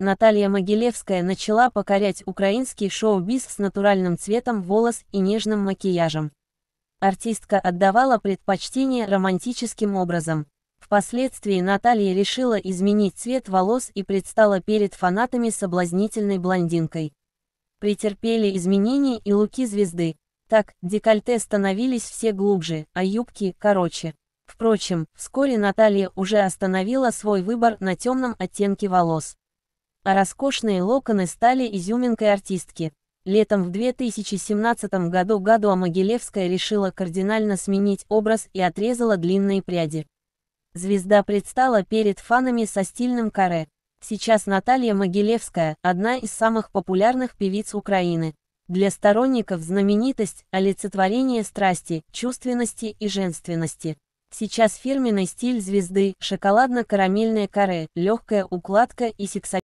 Наталья Могилевская начала покорять украинский шоу-биз с натуральным цветом волос и нежным макияжем. Артистка отдавала предпочтение романтическим образом. Впоследствии Наталья решила изменить цвет волос и предстала перед фанатами соблазнительной блондинкой. Претерпели изменения и луки звезды. Так, декольте становились все глубже, а юбки – короче. Впрочем, вскоре Наталья уже остановила свой выбор на темном оттенке волос а роскошные локоны стали изюминкой артистки. Летом в 2017 году Гадуа Могилевская решила кардинально сменить образ и отрезала длинные пряди. Звезда предстала перед фанами со стильным каре. Сейчас Наталья Могилевская – одна из самых популярных певиц Украины. Для сторонников знаменитость – олицетворение страсти, чувственности и женственности. Сейчас фирменный стиль звезды – шоколадно-карамельное каре, легкая укладка и сексуальность.